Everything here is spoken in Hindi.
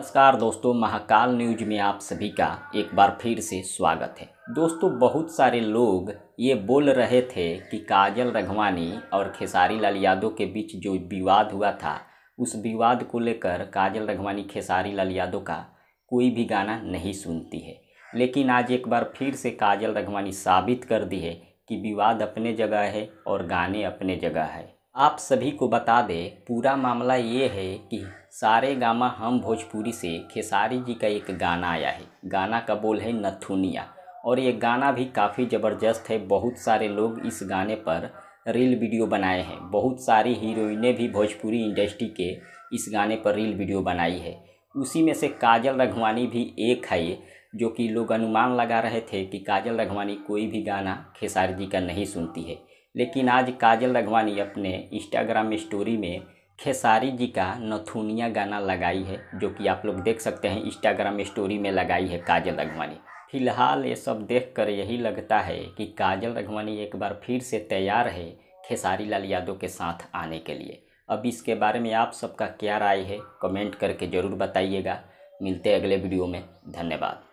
नमस्कार दोस्तों महाकाल न्यूज में आप सभी का एक बार फिर से स्वागत है दोस्तों बहुत सारे लोग ये बोल रहे थे कि काजल रघवानी और खेसारी लाल यादव के बीच जो विवाद हुआ था उस विवाद को लेकर काजल रघवानी खेसारी लाल यादव का कोई भी गाना नहीं सुनती है लेकिन आज एक बार फिर से काजल रघवानी साबित कर दी है कि विवाद अपने जगह है और गाने अपने जगह है आप सभी को बता दें पूरा मामला ये है कि सारे गामा हम भोजपुरी से खेसारी जी का एक गाना आया है गाना का बोल है नथुनिया और ये गाना भी काफ़ी ज़बरदस्त है बहुत सारे लोग इस गाने पर रील वीडियो बनाए हैं बहुत सारी हीरोइनें भी भोजपुरी इंडस्ट्री के इस गाने पर रील वीडियो बनाई है उसी में से काजल रघवानी भी एक है जो कि लोग अनुमान लगा रहे थे कि काजल रघवानी कोई भी गाना खेसारी जी का नहीं सुनती है लेकिन आज काजल रघवानी अपने इंस्टाग्राम स्टोरी में खेसारी जी का नथुनिया गाना लगाई है जो कि आप लोग देख सकते हैं इंस्टाग्राम स्टोरी में लगाई है काजल रघवानी फिलहाल ये सब देखकर यही लगता है कि काजल रघवानी एक बार फिर से तैयार है खेसारी लाल यादव के साथ आने के लिए अब इसके बारे में आप सबका क्या राय है कमेंट करके ज़रूर बताइएगा मिलते हैं अगले वीडियो में धन्यवाद